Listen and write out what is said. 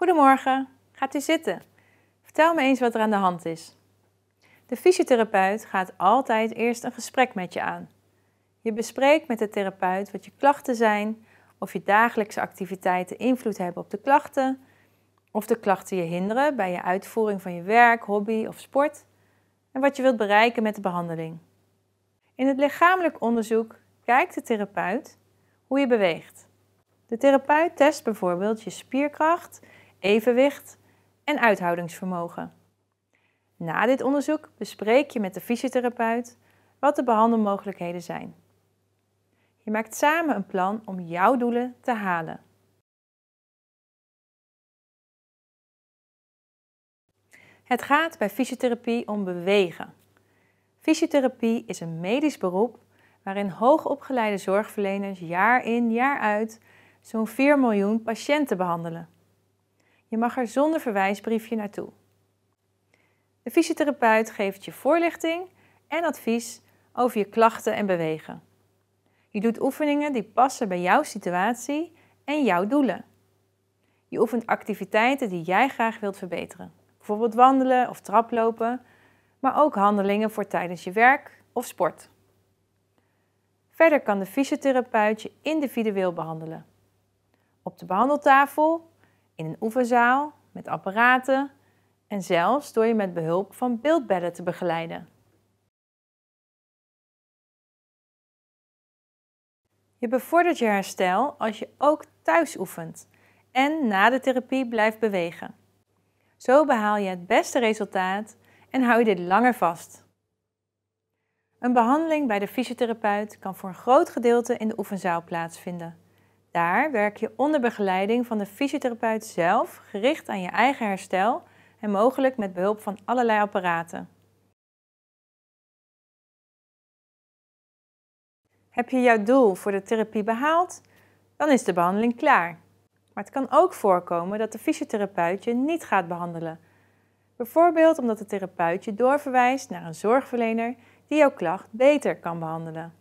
Goedemorgen, gaat u zitten. Vertel me eens wat er aan de hand is. De fysiotherapeut gaat altijd eerst een gesprek met je aan. Je bespreekt met de therapeut wat je klachten zijn, of je dagelijkse activiteiten invloed hebben op de klachten, of de klachten je hinderen bij je uitvoering van je werk, hobby of sport, en wat je wilt bereiken met de behandeling. In het lichamelijk onderzoek kijkt de therapeut hoe je beweegt. De therapeut test bijvoorbeeld je spierkracht evenwicht en uithoudingsvermogen. Na dit onderzoek bespreek je met de fysiotherapeut wat de behandelmogelijkheden zijn. Je maakt samen een plan om jouw doelen te halen. Het gaat bij fysiotherapie om bewegen. Fysiotherapie is een medisch beroep waarin hoogopgeleide zorgverleners jaar in jaar uit zo'n 4 miljoen patiënten behandelen. Je mag er zonder verwijsbriefje naartoe. De fysiotherapeut geeft je voorlichting en advies over je klachten en bewegen. Je doet oefeningen die passen bij jouw situatie en jouw doelen. Je oefent activiteiten die jij graag wilt verbeteren, bijvoorbeeld wandelen of traplopen, maar ook handelingen voor tijdens je werk of sport. Verder kan de fysiotherapeut je individueel behandelen. Op de behandeltafel in een oefenzaal, met apparaten en zelfs door je met behulp van beeldbedden te begeleiden. Je bevordert je herstel als je ook thuis oefent en na de therapie blijft bewegen. Zo behaal je het beste resultaat en hou je dit langer vast. Een behandeling bij de fysiotherapeut kan voor een groot gedeelte in de oefenzaal plaatsvinden daar werk je onder begeleiding van de fysiotherapeut zelf, gericht aan je eigen herstel en mogelijk met behulp van allerlei apparaten. Heb je jouw doel voor de therapie behaald? Dan is de behandeling klaar. Maar het kan ook voorkomen dat de fysiotherapeut je niet gaat behandelen. Bijvoorbeeld omdat de therapeut je doorverwijst naar een zorgverlener die jouw klacht beter kan behandelen.